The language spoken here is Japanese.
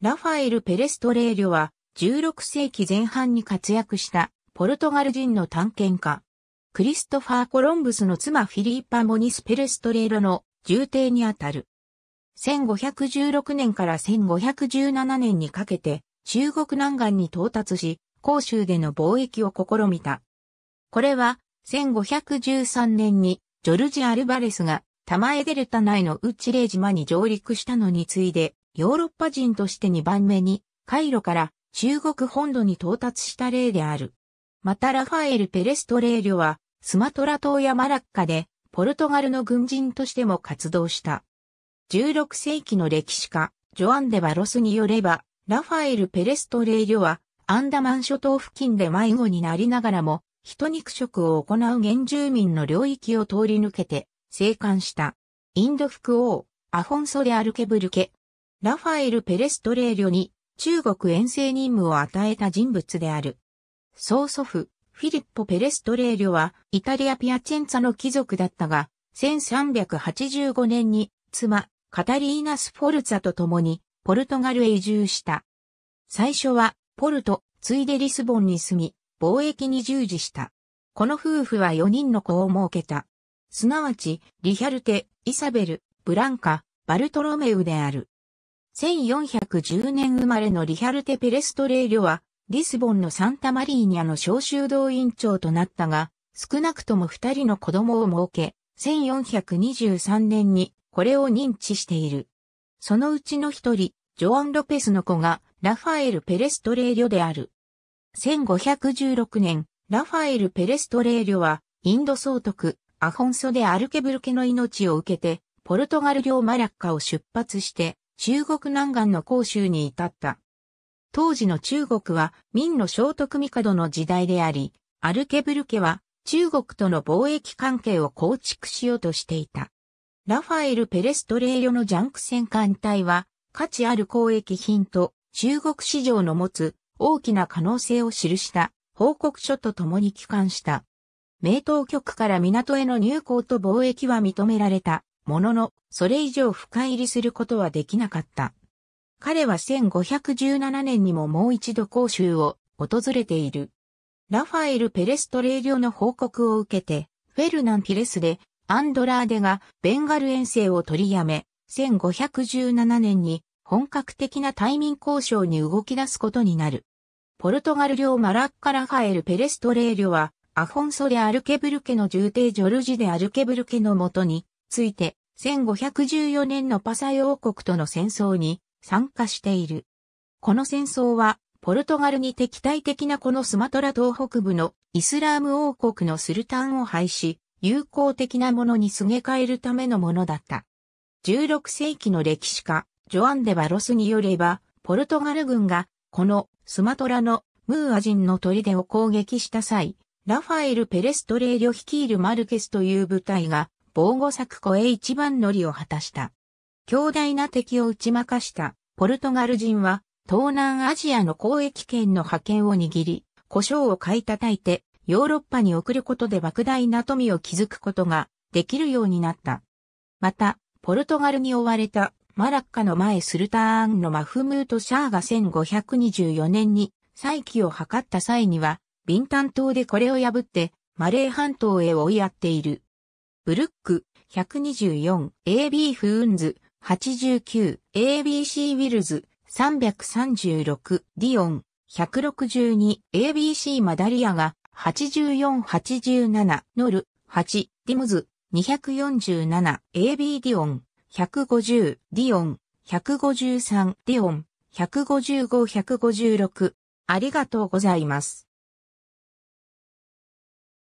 ラファエル・ペレストレーリョは16世紀前半に活躍したポルトガル人の探検家。クリストファー・コロンブスの妻フィリーパ・モニス・ペレストレーョの重帝にあたる。1516年から1517年にかけて中国南岸に到達し、広州での貿易を試みた。これは1513年にジョルジ・アルバレスが玉江デルタ内のウッチレー島に上陸したのに次いでヨーロッパ人として2番目に、カイロから中国本土に到達した例である。またラファエル・ペレストレーリョは、スマトラ島やマラッカで、ポルトガルの軍人としても活動した。16世紀の歴史家、ジョアン・デ・バロスによれば、ラファエル・ペレストレーリョは、アンダマン諸島付近で迷子になりながらも、人肉食を行う原住民の領域を通り抜けて、生還した。インド副王、アフォンソ・デ・アルケブルケ、ラファエル・ペレストレーリョに中国遠征任務を与えた人物である。曽祖父、フィリッポ・ペレストレーリョはイタリア・ピアチェンツァの貴族だったが、1385年に妻、カタリーナ・スフォルツァと共にポルトガルへ移住した。最初はポルト、ついでリスボンに住み、貿易に従事した。この夫婦は4人の子を設けた。すなわち、リヒャルテ、イサベル、ブランカ、バルトロメウである。1410年生まれのリヒャルテ・ペレストレーリョは、リスボンのサンタマリーニャの小集道院長となったが、少なくとも二人の子供を設け、1423年にこれを認知している。そのうちの一人、ジョアン・ロペスの子が、ラファエル・ペレストレーリョである。1516年、ラファエル・ペレストレーリョは、インド総督、アホンソでアルケブルケの命を受けて、ポルトガル領マラッカを出発して、中国南岸の広州に至った。当時の中国は明の聖徳帝の時代であり、アルケブル家は中国との貿易関係を構築しようとしていた。ラファエル・ペレストレイヨのジャンク戦艦隊は価値ある交易品と中国市場の持つ大きな可能性を記した報告書と共に帰還した。名当局から港への入港と貿易は認められた。ものの、それ以上深入りすることはできなかった。彼は1517年にももう一度公衆を訪れている。ラファエル・ペレストレーョの報告を受けて、フェルナン・ピレスで、アンドラーデがベンガル遠征を取りやめ、1517年に本格的な対民交渉に動き出すことになる。ポルトガル領マラッカ・ラファエル・ペレストレーョは、アフォンソ・でアルケブルケの重帝ジョルジでアルケブルケのもとに、ついて、1514年のパサイ王国との戦争に参加している。この戦争は、ポルトガルに敵対的なこのスマトラ東北部のイスラーム王国のスルタンを廃し、友好的なものにすげ替えるためのものだった。16世紀の歴史家、ジョアン・デ・バロスによれば、ポルトガル軍が、このスマトラのムーア人の砦を攻撃した際、ラファエル・ペレストレーリョ率いるマルケスという部隊が防護策庫へ一番乗りを果たした。強大な敵を打ち負かしたポルトガル人は東南アジアの交易圏の覇権を握り、胡椒を買い叩いてヨーロッパに送ることで莫大な富を築くことができるようになった。また、ポルトガルに追われたマラッカの前スルターンのマフムート・シャーが1524年に再起を図った際には、ビンタン島でこれを破ってマレー半島へ追いやっている。ブルック、124、AB フーンズ、89、ABC ウィルズ、336、ディオン、162、ABC マダリアが、84、87、ノル、8、ディムズ、247、AB ディオン、150、ディオン、153、ディオン、155、156。ありがとうございます。